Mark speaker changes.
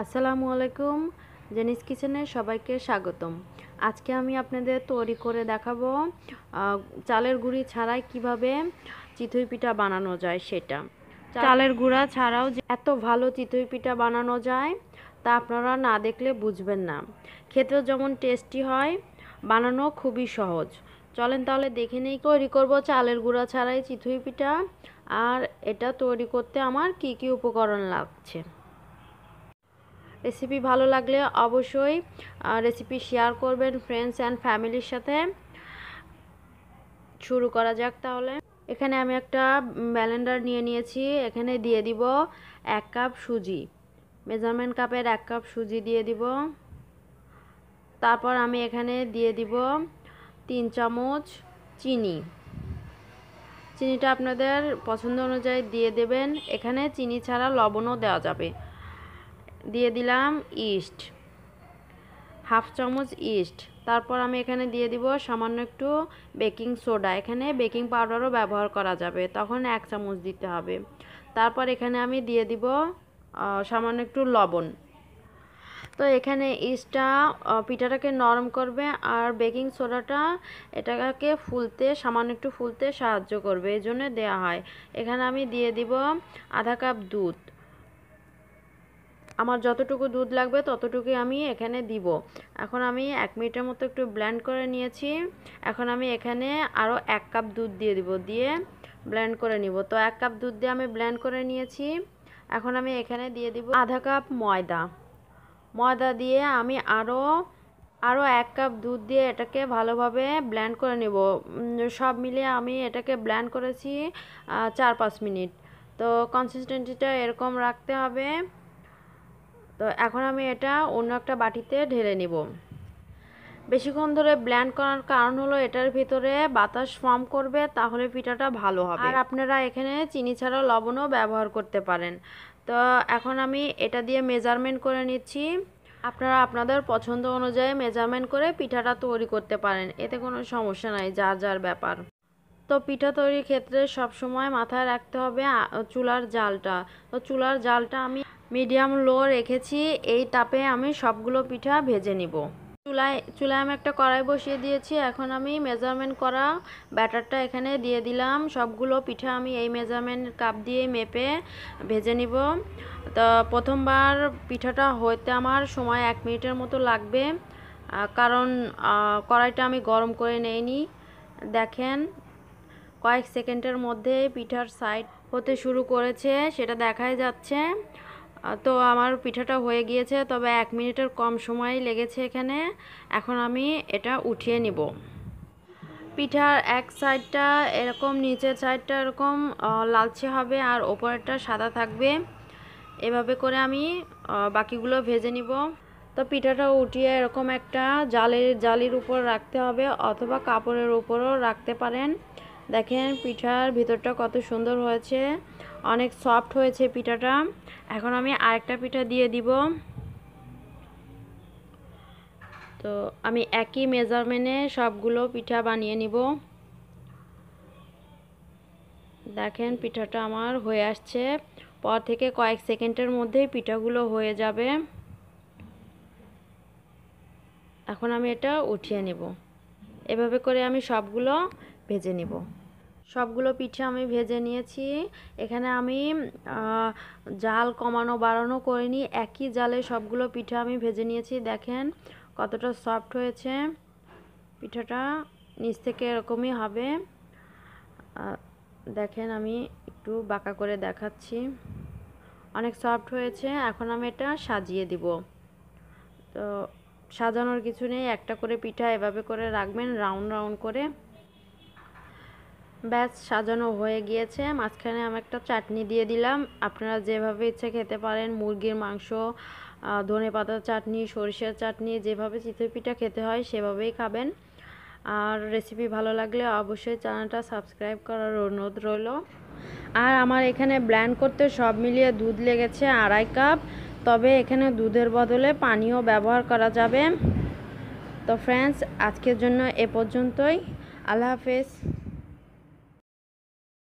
Speaker 1: আসসালামু আলাইকুম জেনিস কিচেনে সবাইকে স্বাগতম আজকে আমি আপনাদের তৈরি করে দেখাবো চালের গুঁড়ি ছাড়াই কিভাবে চিতই পিঠা বানানো যায় সেটা চালের গুঁড়া ছাড়াও যে এত ভালো চিতই পিঠা বানানো যায় তা আপনারা না দেখলে বুঝবেন না খেতেও যেমন টেস্টি হয় বানানো খুবই সহজ চলেন তাহলে দেখে নেই তৈরি করব চালের গুঁড়া ছাড়াই চিতই পিঠা আর এটা তৈরি করতে আমার কি কি উপকরণ লাগছে রেসিপি ভালো লাগলে অবশ্যই রেসিপি শেয়ার করবেন ফ্রেন্ডস অ্যান্ড ফ্যামিলির সাথে শুরু করা যাক তাহলে এখানে আমি একটা ব্যালেন্ডার নিয়ে নিয়েছি এখানে দিয়ে দিব এক কাপ সুজি মেজারমেন্ট কাপের এক কাপ সুজি দিয়ে দিব তারপর আমি এখানে দিয়ে দিব তিন চামচ চিনি চিনিটা আপনাদের পছন্দ অনুযায়ী দিয়ে দেবেন এখানে চিনি ছাড়া লবণও দেওয়া যাবে দিয়ে দিলাম ইস্ট হাফ চামচ ইস্ট তারপর আমি এখানে দিয়ে দিব সামান্য একটু বেকিং সোডা এখানে বেকিং পাউডারও ব্যবহার করা যাবে তখন এক চামচ দিতে হবে তারপর এখানে আমি দিয়ে দিব সামান্য একটু লবণ তো এখানে ইস্টটা পিঠাটাকে নরম করবে আর বেকিং সোডাটা এটাকে ফুলতে সামান্য একটু ফুলতে সাহায্য করবে এই জন্য দেওয়া হয় এখানে আমি দিয়ে দিব আধা কাপ দুধ আমার যতটুকু দুধ লাগবে ততটুকুই আমি এখানে দিব এখন আমি এক মিনিটের মতো একটু ব্ল্যান্ড করে নিয়েছি এখন আমি এখানে আরও এক কাপ দুধ দিয়ে দিব দিয়ে ব্ল্যান্ড করে নিব তো এক কাপ দুধ দিয়ে আমি ব্ল্যান্ড করে নিয়েছি এখন আমি এখানে দিয়ে দিব আধা কাপ ময়দা ময়দা দিয়ে আমি আরও আরও এক কাপ দুধ দিয়ে এটাকে ভালোভাবে ব্ল্যান্ড করে নেব সব মিলিয়ে আমি এটাকে ব্ল্যান্ড করেছি চার পাঁচ মিনিট তো কনসিস্টেন্সিটা এরকম রাখতে হবে তো এখন আমি এটা অন্য একটা বাটিতে ঢেলে নিব বেশিক্ষণ ধরে ব্ল্যান্ড করার কারণ হলো এটার ভিতরে বাতাস ফর্ম করবে তাহলে পিঠাটা ভালো হবে আর আপনারা এখানে চিনি ছাড়া লবণও ব্যবহার করতে পারেন তো এখন আমি এটা দিয়ে মেজারমেন্ট করে নিচ্ছি আপনারা আপনাদের পছন্দ অনুযায়ী মেজারমেন্ট করে পিঠাটা তৈরি করতে পারেন এতে কোনো সমস্যা নাই যার যার ব্যাপার তো পিঠা তৈরির ক্ষেত্রে সব সময় মাথায় রাখতে হবে চুলার জালটা তো চুলার জালটা আমি মিডিয়াম লো রেখেছি এই তাপে আমি সবগুলো পিঠা ভেজে নিব চুলায় চুলায় আমি একটা কড়াই বসিয়ে দিয়েছি এখন আমি মেজারমেন্ট করা ব্যাটারটা এখানে দিয়ে দিলাম সবগুলো পিঠা আমি এই মেজারমেন্ট কাপ দিয়ে মেপে ভেজে নিব তো প্রথমবার পিঠাটা হইতে আমার সময় এক মিনিটের মতো লাগবে কারণ কড়াইটা আমি গরম করে নেইনি দেখেন কয়েক সেকেন্ডের মধ্যে পিঠার সাইড হতে শুরু করেছে সেটা দেখাই যাচ্ছে তো আমার পিঠাটা হয়ে গিয়েছে তবে এক মিনিটের কম সময় লেগেছে এখানে এখন আমি এটা উঠিয়ে নিব পিঠার এক সাইডটা এরকম নিচের সাইডটা এরকম লালচে হবে আর ওপরেরটা সাদা থাকবে এভাবে করে আমি বাকিগুলো ভেজে নিব তো পিঠাটা উঠিয়ে এরকম একটা জালের জালির উপর রাখতে হবে অথবা কাপড়ের উপরও রাখতে পারেন দেখেন পিঠার ভিতরটা কত সুন্দর হয়েছে অনেক সফট হয়েছে পিঠাটা এখন আমি আরেকটা পিঠা দিয়ে দিব তো আমি একই মেজারমেন্টে সবগুলো পিঠা বানিয়ে নিব দেখেন পিঠাটা আমার হয়ে আসছে পর থেকে কয়েক সেকেন্ডের মধ্যেই পিঠাগুলো হয়ে যাবে এখন আমি এটা উঠিয়ে নেব এভাবে করে আমি সবগুলো ভেজে নিব সবগুলো পিঠে আমি ভেজে নিয়েছি এখানে আমি জাল কমানো বাড়ানো করিনি একই জালে সবগুলো পিঠে আমি ভেজে নিয়েছি দেখেন কতটা সফট হয়েছে পিঠাটা নিচ থেকে এরকমই হবে দেখেন আমি একটু বাঁকা করে দেখাচ্ছি অনেক সফট হয়েছে এখন আমি এটা সাজিয়ে দিব তো সাজানোর কিছু নেই একটা করে পিঠা এভাবে করে রাখবেন রাউন্ড রাউন্ড করে ব্যাস সাজানো হয়ে গিয়েছে মাঝখানে আমি একটা চাটনি দিয়ে দিলাম আপনারা যেভাবে ইচ্ছে খেতে পারেন মুরগির মাংস ধনে পাতার চাটনি সরিষার চাটনি যেভাবে চিতই পিঠা খেতে হয় সেভাবেই খাবেন আর রেসিপি ভালো লাগলে অবশ্যই চ্যানেলটা সাবস্ক্রাইব করার অনুরোধ রইল আর আমার এখানে ব্ল্যান্ড করতে সব মিলিয়ে দুধ লেগেছে আড়াই কাপ তবে এখানে দুধের বদলে পানিও ব্যবহার করা যাবে তো ফ্রেন্ডস আজকের জন্য এ পর্যন্তই আল্লাহ হাফেজ